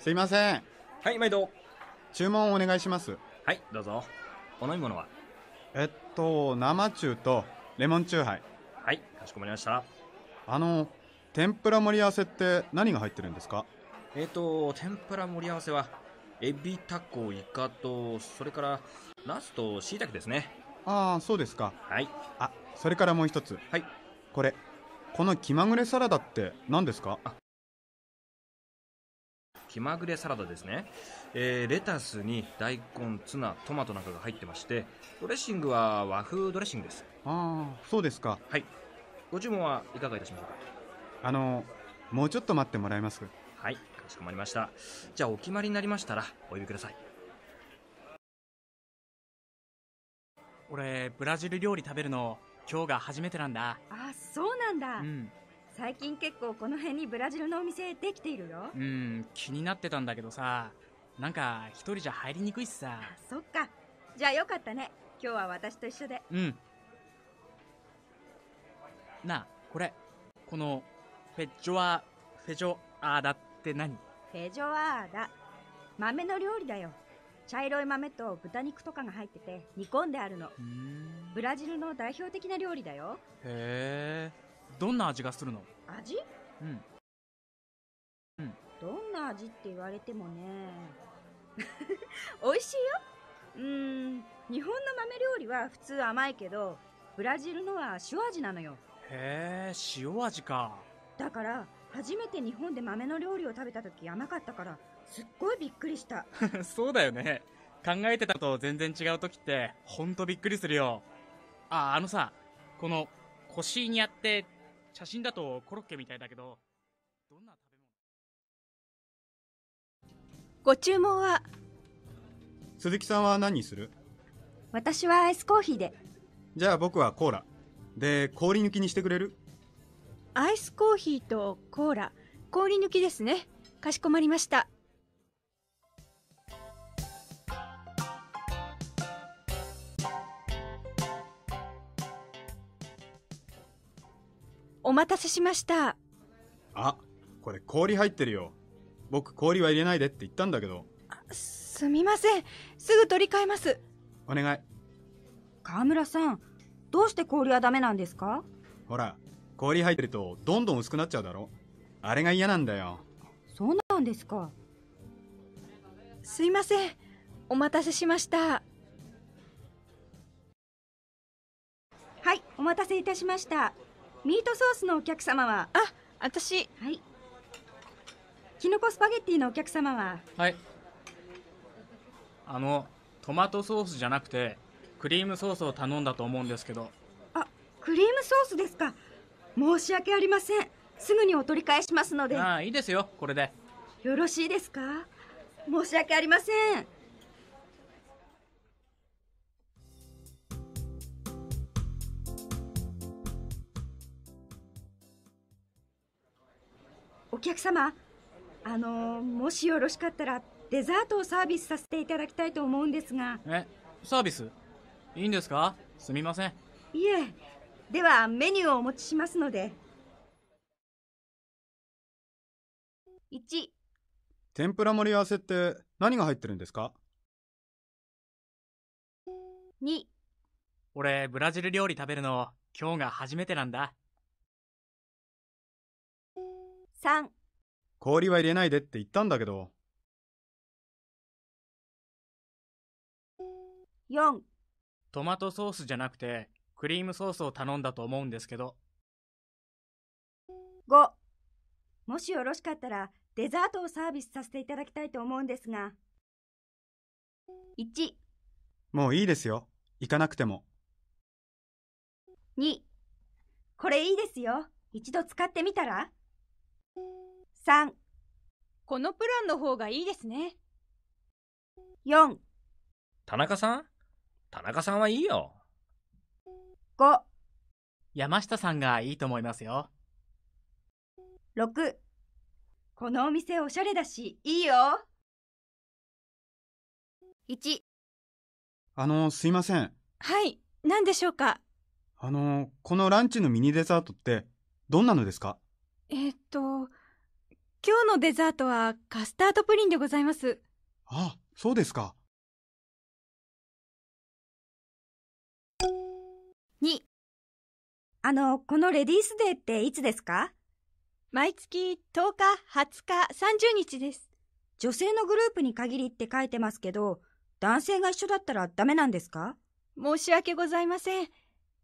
すいませんはい毎度注文お願いしますはいどうぞお飲み物はえっと生中とレモンチューハイはいかしこまりましたあの天ぷら盛り合わせって何が入ってるんですかえっ、と天ぷら盛り合わせはエビタコイカとそれからナスとしいたけですねああそうですかはいあそれからもう一つはいこれこの気まぐれサラダって何ですか気まぐれサラダですね、えー、レタスに大根ツナトマトなんかが入ってましてドレッシングは和風ドレッシングですああそうですかはいご注文はいかがいたしましょうかあのもうちょっと待ってもらえますはいかしこまりましたじゃあお決まりになりましたらお呼びください俺ブラジル料理食べるの今日が初めてなんだあそうなんだ、うん最近結構この辺にブラジルのお店できているようん気になってたんだけどさなんか一人じゃ入りにくいしさそっかじゃあよかったね今日は私と一緒でうんなあこれこのフェジョアフェジョアーダって何フェジョアーダ豆の料理だよ茶色い豆と豚肉とかが入ってて煮込んであるのブラジルの代表的な料理だよへえどんな味がするの味うんうんどんな味って言われてもね 美味しいようん日本の豆料理は普通甘いけどブラジルのは塩味なのよへえ塩味かだから初めて日本で豆の料理を食べた時甘かったからすっごいびっくりした そうだよね考えてたと全然違う時ってほんとびっくりするよああのさこの腰にあって写真だとコロッケみたいだけどどんな食べ物ご注文は鈴木さんは何にする私はアイスコーヒーでじゃあ僕はコーラで氷抜きにしてくれるアイスコーヒーとコーラ氷抜きですねかしこまりましたお待たせしましたあこれ氷入ってるよ僕氷は入れないでって言ったんだけどすみませんすぐ取り替えますお願い川村さんどうして氷はダメなんですかほら氷入ってるとどんどん薄くなっちゃうだろあれが嫌なんだよそうなんですかすいませんお待たせしましたはいお待たせいたしましたミートソースのお客様はあ私はいきのこスパゲッティのお客様ははいあのトマトソースじゃなくてクリームソースを頼んだと思うんですけどあクリームソースですか申し訳ありませんすぐにお取り返しますのでああいいですよこれでよろしいですか申し訳ありません客様あのもしよろしかったらデザートをサービスさせていただきたいと思うんですがえサービスいいんですかすみませんいえではメニューをお持ちしますので1天ぷら盛り合わせって何が入ってるんですか2俺ブラジル料理食べるの今日が初めてなんだ3氷は入れないでって言ったんだけど4トマトソースじゃなくてクリームソースを頼んだと思うんですけど5もしよろしかったらデザートをサービスさせていただきたいと思うんですが1もういいですよ行かなくても2これいいですよ一度使ってみたら3このプランの方がいいですね4田中さん田中さんはいいよ5山下さんがいいと思いますよ6このお店おしゃれだしいいよ1あのすいませんはい何でしょうかあのこのランチのミニデザートってどんなのですかえっと今日のデザートはカスタードプリンでございます。あ、そうですか。2あの、このレディースデーっていつですか毎月10日、20日、30日です。女性のグループに限りって書いてますけど、男性が一緒だったらダメなんですか申し訳ございません。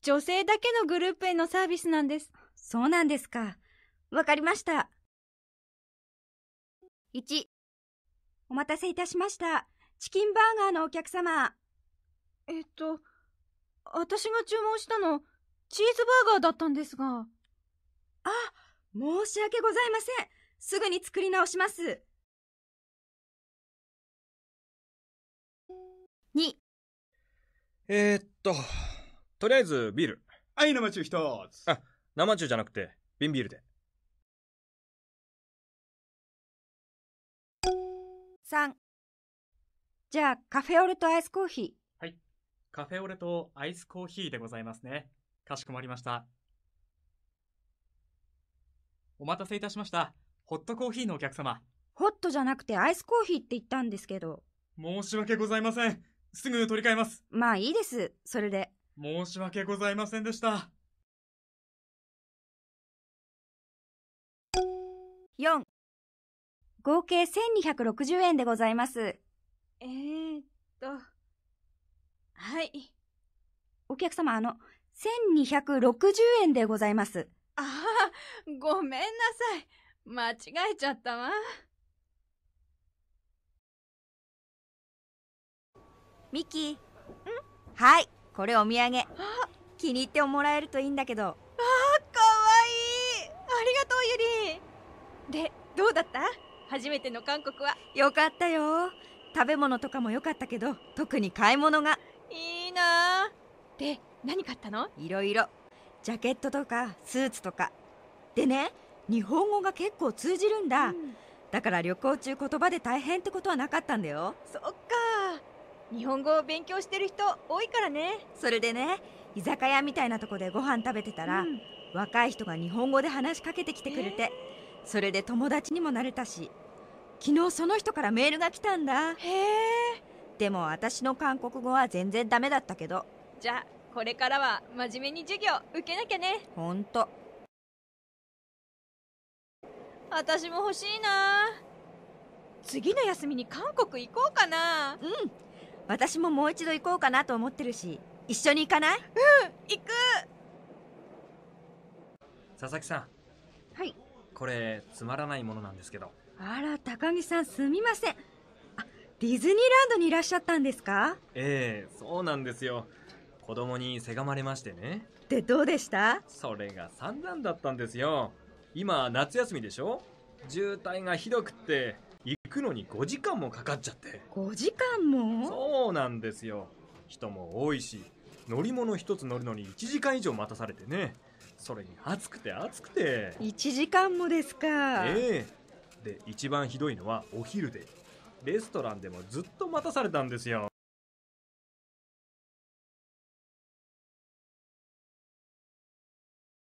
女性だけのグループへのサービスなんです。そうなんですか。わかりました。1お待たせいたしましたチキンバーガーのお客様えっと私が注文したのチーズバーガーだったんですがあ申し訳ございませんすぐに作り直します2えっととりあえずビールはい生中一つあ生中じゃなくて瓶ビールで三。じゃあカフェオレとアイスコーヒーはいカフェオレとアイスコーヒーでございますねかしこまりましたお待たせいたしましたホットコーヒーのお客様ホットじゃなくてアイスコーヒーって言ったんですけど申し訳ございませんすぐ取り替えますまあいいですそれで申し訳ございませんでした4合計1260円でございます。えー、っと、はい。お客様、あの、1260円でございます。ああ、ごめんなさい。間違えちゃったわ。ミキ。んはい、これお土産。気に入ってもらえるといいんだけど。ああ、かわいい。ありがとう、ゆり。で、どうだった初めての韓国はよかったよ食べ物とかも良かったけど特に買い物がいいなで何買ったのいろいろジャケットとかスーツとかでね日本語が結構通じるんだ、うん、だから旅行中言葉で大変ってことはなかったんだよそっか日本語を勉強してる人多いからねそれでね居酒屋みたいなとこでご飯食べてたら、うん、若い人が日本語で話しかけてきてくれて、えー、それで友達にもなれたし昨日その人からメールが来たんだへえでも私の韓国語は全然ダメだったけどじゃあこれからは真面目に授業受けなきゃねほんと私も欲しいな次の休みに韓国行こうかなうん私ももう一度行こうかなと思ってるし一緒に行かないうん行く佐々木さんはいこれつまらないものなんですけどあら高木さんすみませんあディズニーランドにいらっしゃったんですかええそうなんですよ子供にせがまれましてねでどうでしたそれが散々だったんですよ今夏休みでしょ渋滞がひどくって行くのに5時間もかかっちゃって5時間もそうなんですよ人も多いし乗り物一つ乗るのに1時間以上待たされてねそれに暑くて暑くて1時間もですかええで一番ひどいのはお昼でレストランでもずっと待たされたんですよ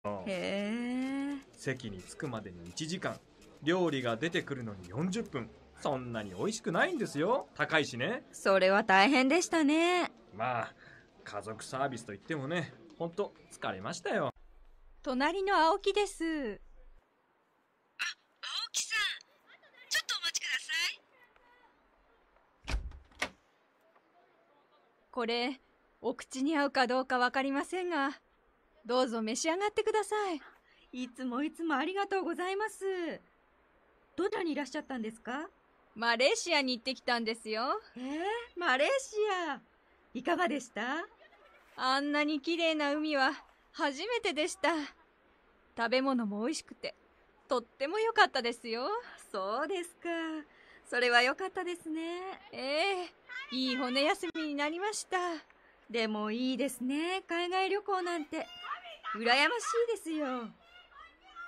へえ席に着くまでに1時間料理が出てくるのに40分そんなに美味しくないんですよ高いしねそれは大変でしたねまあ家族サービスといってもね本当疲れましたよ隣の青木ですこれ、お口に合うかどうかわかりませんが、どうぞ召し上がってください。いつもいつもありがとうございます。どちらにいらっしゃったんですかマレーシアに行ってきたんですよ。えー、マレーシア。いかがでしたあんなに綺麗な海は初めてでした。食べ物も美味しくて、とっても良かったですよ。そうですか。それは良かったですね。ええいい骨休みになりました。でもいいですね。海外旅行なんて。羨ましいですよ。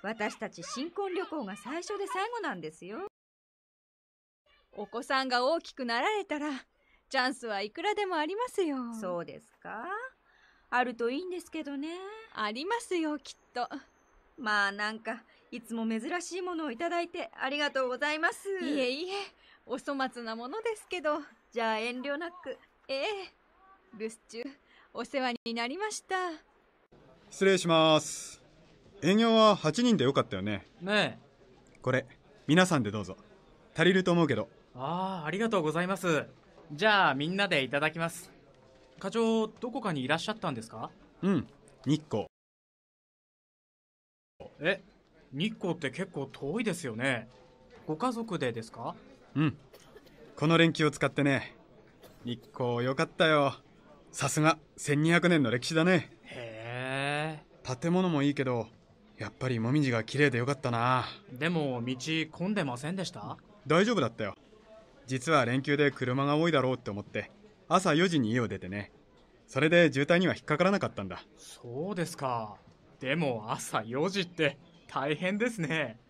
私たち新婚旅行が最初で最後なんですよ。お子さんが大きくなられたら、チャンスはいくらでもありますよ。そうですかあるといいんですけどね。ありますよ、きっと。まあなんか、いつも珍しいものをいただいてありがとうございます。いえいえ、お粗末なものですけど。じゃあ遠慮なく。ええ。留守中、お世話になりました。失礼します。営業は8人でよかったよね。ねえ。これ、皆さんでどうぞ。足りると思うけど。ああ、ありがとうございます。じゃあみんなでいただきます。課長、どこかにいらっしゃったんですかうん、日光。え、日光って結構遠いですよねご家族でですかうんこの連休を使ってね日光よかったよさすが1200年の歴史だねへえ建物もいいけどやっぱりもみじが綺麗でよかったなでも道混んでませんでした大丈夫だったよ実は連休で車が多いだろうって思って朝4時に家を出てねそれで渋滞には引っかからなかったんだそうですかでも朝4時って大変ですね。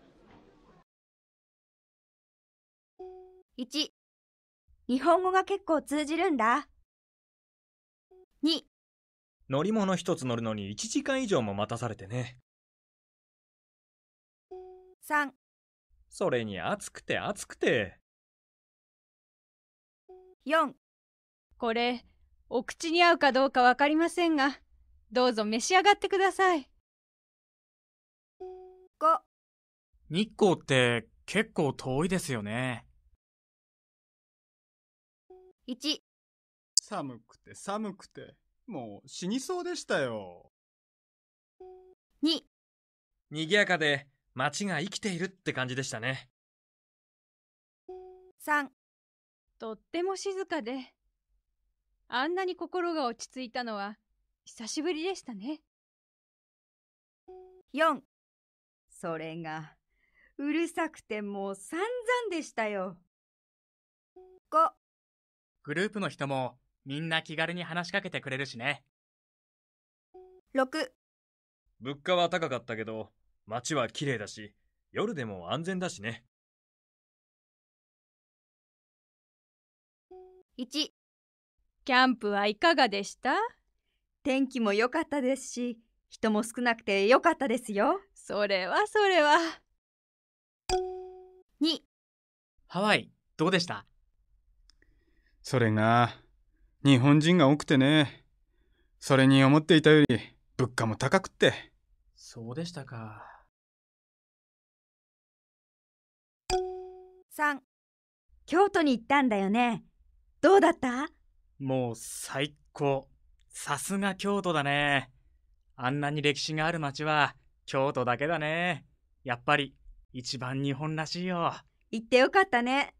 1日本語が結構通じるんだ。2乗り物一つ乗るのに1時間以上も待たされてね。3それに暑くて暑くて。4これ、お口に合うかどうかわかりませんが、どうぞ召し上がってください。光日光って結構遠いですよね1寒くて寒くてもう死にそうでしたよ2賑やかで街が生きているって感じでしたね3とっても静かであんなに心が落ち着いたのは久しぶりでしたね4それが、うるさくてもう散々でしたよ。5グループの人もみんな気軽に話しかけてくれるしね。6物価は高かったけど、街は綺麗だし、夜でも安全だしね。1キャンプはいかがでした天気も良かったですし、人も少なくてよかったですよそれはそれは2ハワイどうでしたそれが日本人が多くてねそれに思っていたより物価も高くってそうでしたか3京都に行ったんだよねどうだったもう最高さすが京都だねあんなに歴史がある町は京都だけだね。やっぱり一番日本らしいよ。行ってよかったね。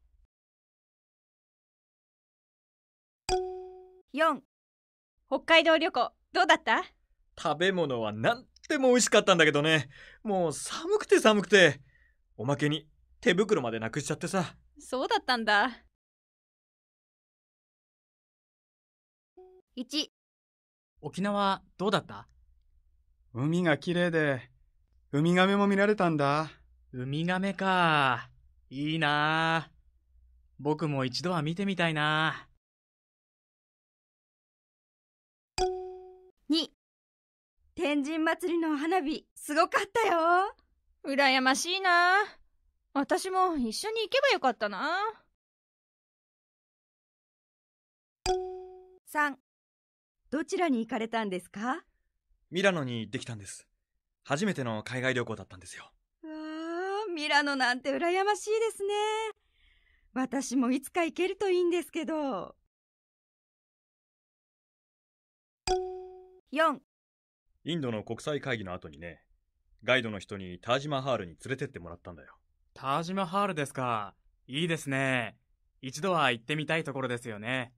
4北海道旅行どうだった食べ物は何でも美味しかったんだけどねもう寒くて寒くておまけに手袋までなくしちゃってさそうだったんだ1沖縄どうだった海が綺麗で、ウミガメも見られたんだ。ウミガメか。いいな僕も一度は見てみたいな2天神祭りの花火すごかったよ羨ましいな私も一緒に行けばよかったな3どちらに行かれたんですかミラノに行ってきたんです初めての海外旅行だったんですよわあミラノなんて羨ましいですね私もいつか行けるといいんですけど4インドの国際会議の後にねガイドの人にタージマハールに連れてってもらったんだよタージマハールですかいいですね一度は行ってみたいところですよね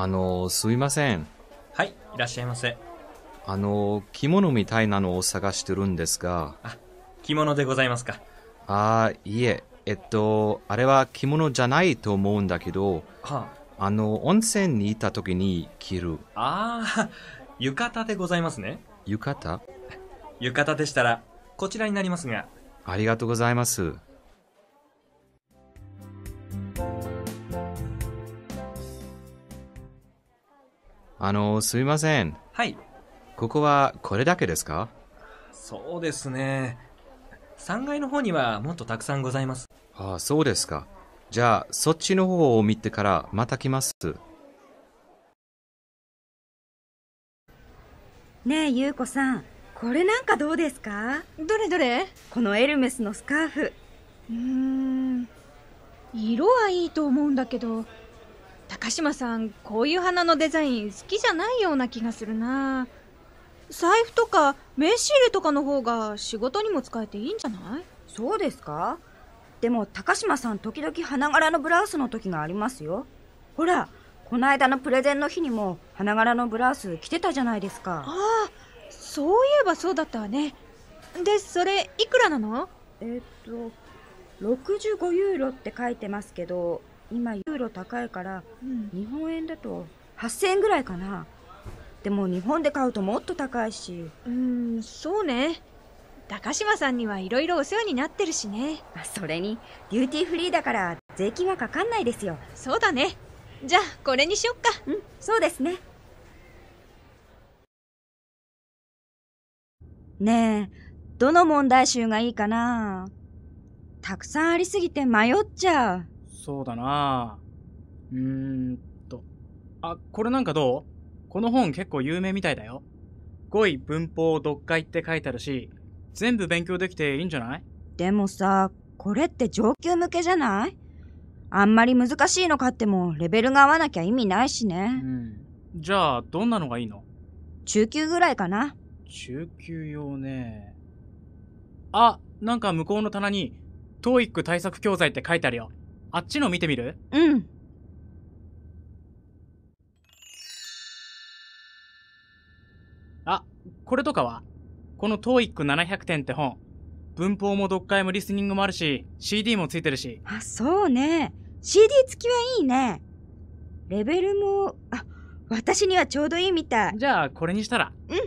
あの、すみません。はい、いらっしゃいませ。あの、着物みたいなのを探してるんですが。あ、着物でございますか。ああ、いえ、えっと、あれは着物じゃないと思うんだけど、はあ、あの、温泉に行った時に着る。ああ、浴衣でございますね。浴衣浴衣でしたら、こちらになりますが。ありがとうございます。あの、すみません。はい。ここはこれだけですかそうですね。3階の方にはもっとたくさんございます。ああ、そうですか。じゃあ、そっちの方を見てからまた来ます。ねえ、ゆうこさん。これなんかどうですかどれどれこのエルメスのスカーフ。うーん。色はいいと思うんだけど、高島さん、こういう花のデザイン好きじゃないような気がするな。財布とか名刺入れとかの方が仕事にも使えていいんじゃないそうですかでも高島さん時々花柄のブラウスの時がありますよ。ほら、この間のプレゼンの日にも花柄のブラウス着てたじゃないですか。ああ、そういえばそうだったわね。で、それいくらなのえっと、65ユーロって書いてますけど、今ユーロ高いから、うん、日本円だと8000円ぐらいかなでも日本で買うともっと高いしうんそうね高島さんにはいろいろお世話になってるしねそれにデューティーフリーだから税金はかかんないですよそうだねじゃあこれにしよっかうんそうですねねえどの問題集がいいかなたくさんありすぎて迷っちゃうそうだなうーんと。あ、これなんかどうこの本結構有名みたいだよ。語彙、文法、読解って書いてあるし、全部勉強できていいんじゃないでもさ、これって上級向けじゃないあんまり難しいの買ってもレベルが合わなきゃ意味ないしね。うん。じゃあ、どんなのがいいの中級ぐらいかな。中級用ね。あ、なんか向こうの棚に、TOEIC 対策教材って書いてあるよ。あっちの見てみるうんあこれとかはこの TOEIC700 点って本文法も読解もリスニングもあるし CD もついてるしあそうね CD 付きはいいねレベルもあ私にはちょうどいいみたいじゃあこれにしたらうん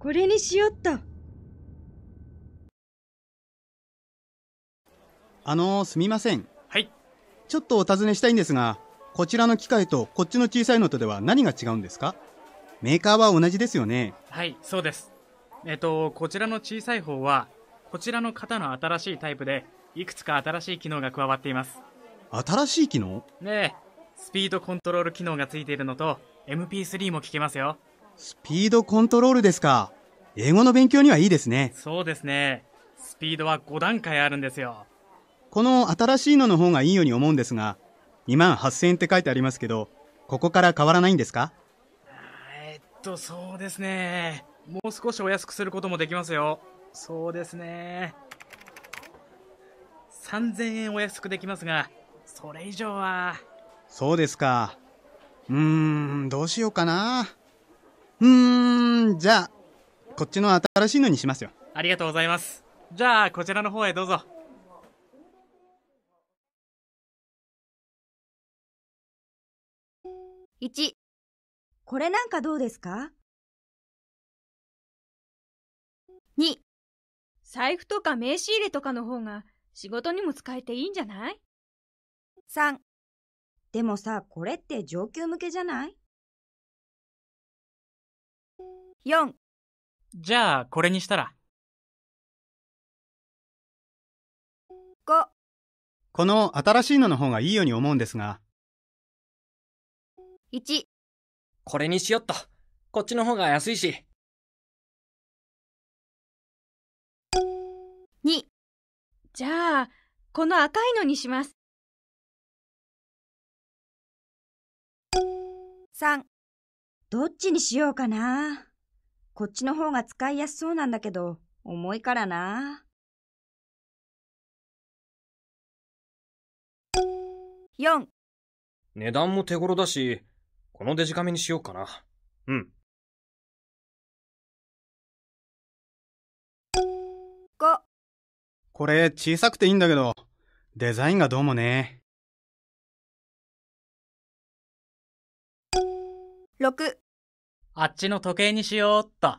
これにしよっとあのすみませんちょっとお尋ねしたいんですが、こちらの機械とこっちの小さいのとでは何が違うんですかメーカーは同じですよね。はい、そうです。えっと、こちらの小さい方は、こちらの型の新しいタイプで、いくつか新しい機能が加わっています。新しい機能ねえ、スピードコントロール機能がついているのと、MP3 も聞けますよ。スピードコントロールですか。英語の勉強にはいいですね。そうですね。スピードは5段階あるんですよ。この新しいのの方がいいように思うんですが、2万8000円って書いてありますけど、ここから変わらないんですかえっと、そうですね。もう少しお安くすることもできますよ。そうですね。3000円お安くできますが、それ以上は。そうですか。うーん、どうしようかな。うーん、じゃあ、こっちの新しいのにしますよ。ありがとうございます。じゃあ、こちらの方へどうぞ。1これなんかどうですか ?2 財布とか名刺入れとかの方が仕事にも使えていいんじゃない ?3 でもさこれって上級向けじゃない ?4 じゃあこれにしたら5この新しいのの方がいいように思うんですが1これにしよっと。こっちの方が安いし。2じゃあ、この赤いのにします。3どっちにしようかな。こっちの方が使いやすそうなんだけど、重いからな。4値段も手頃だし、このデジカメにしようかな。うん。5これ小さくていいんだけど、デザインがどうもね。6あっちの時計にしようっと。